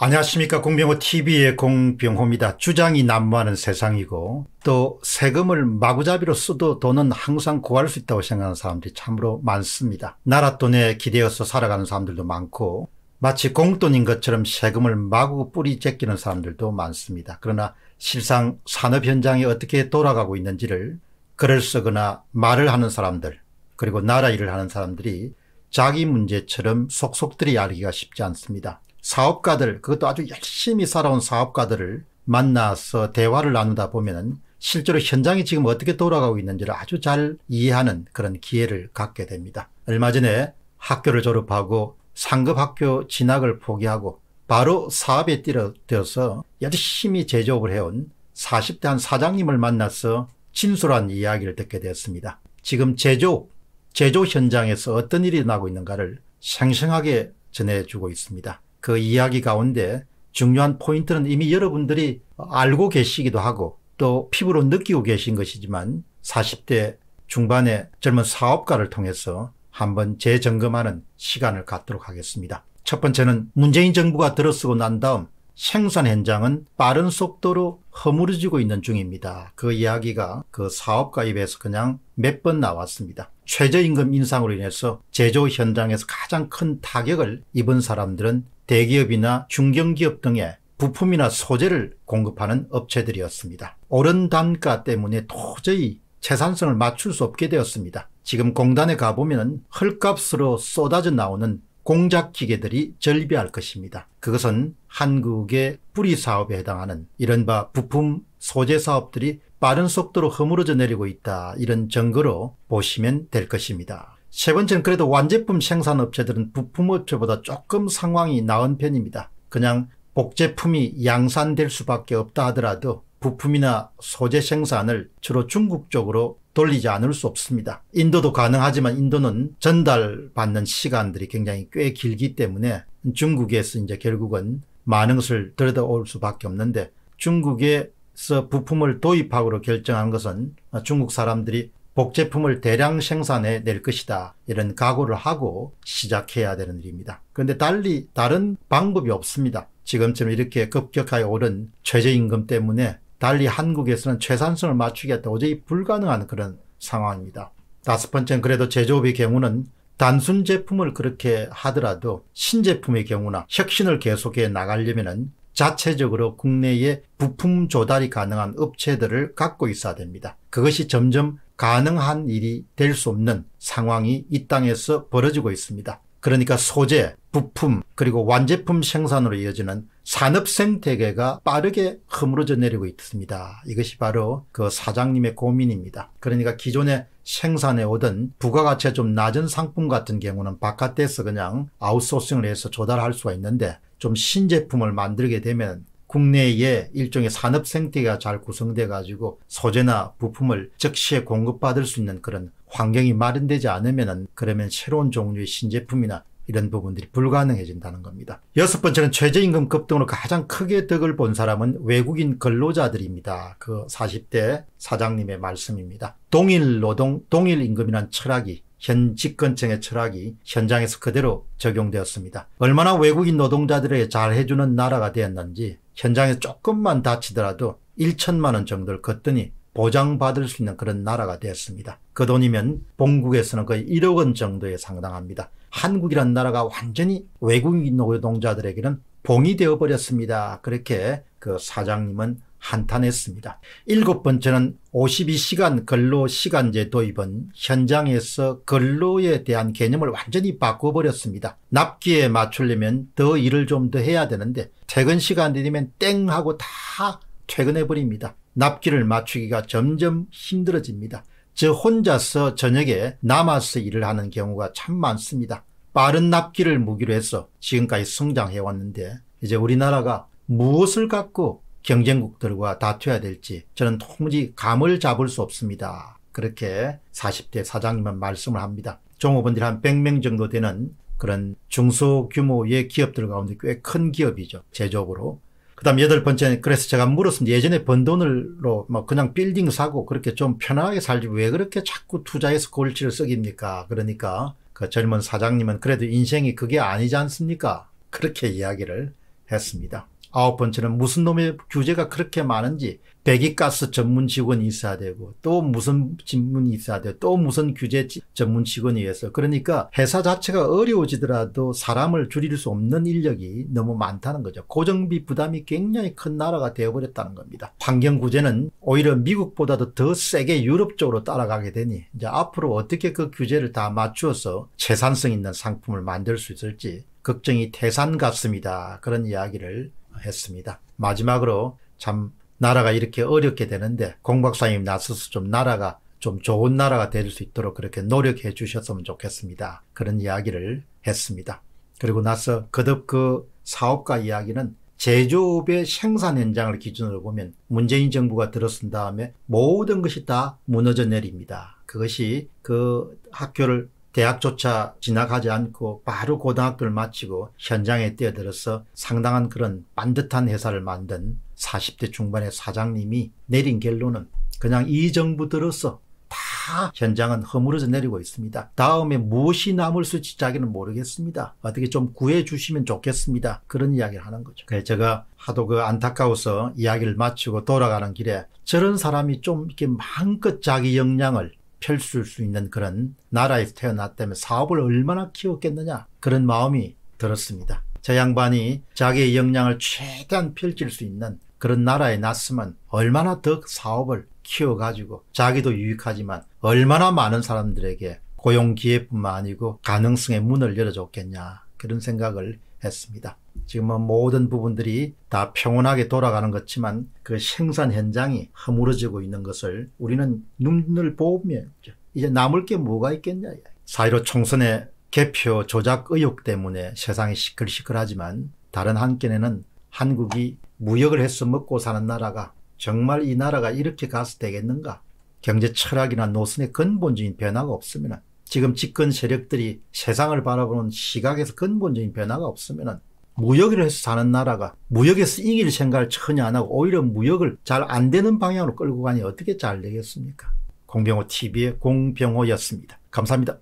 안녕하십니까 공병호 TV의 공병호입니다. 주장이 난무하는 세상이고 또 세금을 마구잡이로 써도 돈은 항상 구할 수 있다고 생각하는 사람들이 참으로 많습니다. 나라 돈에 기대어서 살아가는 사람들도 많고 마치 공돈인 것처럼 세금을 마구 뿌리제끼는 사람들도 많습니다. 그러나 실상 산업 현장이 어떻게 돌아가고 있는지를 글을 쓰거나 말을 하는 사람들 그리고 나라 일을 하는 사람들이 자기 문제처럼 속속들이 알기가 쉽지 않습니다. 사업가들 그것도 아주 열심히 살아온 사업가들을 만나서 대화를 나누다 보면은 실제로 현장이 지금 어떻게 돌아가고 있는지를 아주 잘 이해하는 그런 기회를 갖게 됩니다. 얼마 전에 학교를 졸업하고 상급 학교 진학을 포기하고 바로 사업에 뛰어들어서 열심히 제조업을 해온 40대 한 사장님을 만나서 진솔한 이야기를 듣게 되었습니다. 지금 제조업, 제조 현장에서 어떤 일이 일어 나고 있는가를 생생하게 전해주고 있습니다. 그 이야기 가운데 중요한 포인트는 이미 여러분들이 알고 계시기도 하고 또 피부로 느끼고 계신 것이지만 40대 중반의 젊은 사업가를 통해서 한번 재점검하는 시간을 갖도록 하겠습니다. 첫 번째는 문재인 정부가 들어서고 난 다음 생산 현장은 빠른 속도로 허물어지고 있는 중입니다. 그 이야기가 그 사업가 입에서 그냥 몇 번 나왔습니다. 최저임금 인상으로 인해서 제조 현장에서 가장 큰 타격을 입은 사람들은 대기업이나 중견기업 등의 부품이나 소재를 공급하는 업체들이었습니다. 오른 단가 때문에 도저히 재산성을 맞출 수 없게 되었습니다. 지금 공단에 가보면 헐값으로 쏟아져 나오는 공작 기계들이 절비할 것입니다. 그것은 한국의 뿌리 사업에 해당하는 이른바 부품 소재 사업들이 빠른 속도로 허물어져 내리고 있다 이런 증거로 보시면 될 것입니다. 세 번째는 그래도 완제품 생산업체들은 부품업체보다 조금 상황이 나은 편입니다. 그냥 복제품이 양산될 수밖에 없다 하더라도 부품이나 소재 생산을 주로 중국 쪽으로 돌리지 않을 수 없습니다. 인도도 가능하지만 인도는 전달받는 시간들이 굉장히 꽤 길기 때문에 중국에서 이제 결국은 많은 것을 들여다올 수밖에 없는데 중국에서 부품을 도입하기로 결정한 것은 중국 사람들이 복제품을 대량 생산해 낼 것이다. 이런 각오를 하고 시작해야 되는 일입니다. 그런데 달리 다른 방법이 없습니다. 지금처럼 이렇게 급격하게 오른 최저임금 때문에 달리 한국에서는 최산성을 맞추겠다 도저히 불가능한 그런 상황입니다. 다섯 번째는 그래도 제조업의 경우는 단순 제품을 그렇게 하더라도 신제품의 경우나 혁신을 계속해 나가려면 자체적으로 국내에 부품 조달이 가능한 업체들을 갖고 있어야 됩니다. 그것이 점점 가능한 일이 될 수 없는 상황이 이 땅에서 벌어지고 있습니다. 그러니까 소재, 부품, 그리고 완제품 생산으로 이어지는 산업 생태계가 빠르게 허물어져 내리고 있습니다. 이것이 바로 그 사장님의 고민입니다. 그러니까 기존에 생산해 오던 부가가치가 좀 낮은 상품 같은 경우는 바깥에서 그냥 아웃소싱을 해서 조달할 수가 있는데 좀 신제품을 만들게 되면 국내에 일종의 산업 생태가 잘 구성돼 가지고 소재나 부품을 즉시에 공급받을 수 있는 그런 환경이 마련되지 않으면은 그러면 새로운 종류의 신제품이나 이런 부분들이 불가능해진다는 겁니다. 여섯 번째는 최저임금 급등으로 가장 크게 덕을 본 사람은 외국인 근로자들입니다. 그 40대 사장님의 말씀입니다. 동일 노동, 동일 임금이란 철학이 현 집권층의 철학이 현장에서 그대로 적용되었습니다. 얼마나 외국인 노동자들에게 잘해주는 나라가 되었는지 현장에 조금만 다치더라도 1천만 원 정도를 걷더니 보장받을 수 있는 그런 나라가 되었습니다. 그 돈이면 본국에서는 거의 1억 원 정도에 상당합니다. 한국이란 나라가 완전히 외국인 노동자들에게는 봉이 되어버렸습니다. 그렇게 그 사장님은 한탄했습니다. 일곱 번째는 52시간 근로 시간제 도입은 현장에서 근로에 대한 개념을 완전히 바꿔버렸습니다. 납기에 맞추려면 더 일을 좀 더 해야 되는데 퇴근 시간이 되면 땡 하고 다 퇴근해버립니다. 납기를 맞추기가 점점 힘들어집니다. 저 혼자서 저녁에 남아서 일을 하는 경우가 참 많습니다. 빠른 납기를 무기로 해서 지금까지 성장해왔는데 이제 우리나라가 무엇을 갖고 경쟁국들과 다투어야 될지 저는 도무지 감을 잡을 수 없습니다. 그렇게 40대 사장님은 말씀을 합니다. 종업원들 이한 100명 정도 되는 그런 중소규모의 기업들 가운데 꽤 큰 기업이죠. 제조업으로. 그 다음 여덟 번째는 그래서 제가 물었습니다. 예전에 번 돈으로 뭐 그냥 빌딩 사고 그렇게 좀 편하게 살지 왜 그렇게 자꾸 투자해서 골치를 썩입니까? 그러니까 그 젊은 사장님은 그래도 인생이 그게 아니지 않습니까? 그렇게 이야기를 했습니다. 아홉 번째는 무슨 놈의 규제가 그렇게 많은지 배기가스 전문 직원이 있어야 되고 또 무슨 직문이 있어야 되고 또 무슨 규제 전문 직원이 있어 그러니까 회사 자체가 어려워지더라도 사람을 줄일 수 없는 인력이 너무 많다는 거죠. 고정비 부담이 굉장히 큰 나라가 되어버렸다는 겁니다. 환경 구제는 오히려 미국보다도 더 세게 유럽 쪽으로 따라가게 되니 이제 앞으로 어떻게 그 규제를 다 맞추어서 재산성 있는 상품을 만들 수 있을지 걱정이 태산 같습니다. 그런 이야기를 했습니다. 마지막으로 참 나라가 이렇게 어렵게 되는데 공박사님 나서서 좀 나라가 좀 좋은 나라가 될 수 있도록 그렇게 노력해 주셨으면 좋겠습니다. 그런 이야기를 했습니다. 그리고 나서 거듭 그 사업가 이야기는 제조업의 생산 현장을 기준으로 보면 문재인 정부가 들어선 다음에 모든 것이 다 무너져 내립니다. 그것이 그 학교를 대학조차 지나가지 않고 바로 고등학교를 마치고 현장에 뛰어들어서 상당한 그런 반듯한 회사를 만든 40대 중반의 사장님이 내린 결론은 그냥 이 정부 들어서 다 현장은 허물어져 내리고 있습니다. 다음에 무엇이 남을 수있지 자기는 모르겠습니다. 어떻게 좀 구해 주시면 좋겠습니다. 그런 이야기를 하는 거죠. 그래서 제가 하도 그 안타까워서 이야기를 마치고 돌아가는 길에 저런 사람이 좀 이렇게 마음껏 자기 역량을 펼칠 수 있는 그런 나라에서 태어났다면 사업을 얼마나 키웠겠느냐 그런 마음이 들었습니다. 저 양반이 자기의 역량을 최대한 펼칠 수 있는 그런 나라에 났으면 얼마나 더 사업을 키워가지고 자기도 유익하지만 얼마나 많은 사람들에게 고용 기회뿐만 아니고 가능성의 문을 열어줬겠냐 그런 생각을 했습니다. 지금은 뭐 모든 부분들이 다 평온하게 돌아가는 것지만 그 생산 현장이 허물어지고 있는 것을 우리는 눈을 보면 이제 남을 게 뭐가 있겠냐. 사이로 총선의 개표 조작 의혹 때문에 세상이 시끌시끌하지만 다른 한켠에는 한국이 무역을 해서 먹고 사는 나라가 정말 이 나라가 이렇게 가서 되겠는가? 경제 철학이나 노선의 근본적인 변화가 없으면 지금 집권 세력들이 세상을 바라보는 시각에서 근본적인 변화가 없으면 무역을 해서 사는 나라가 무역에서 이길 생각을 전혀 안 하고 오히려 무역을 잘 안 되는 방향으로 끌고 가니 어떻게 잘 되겠습니까? 공병호 TV의 공병호였습니다. 감사합니다.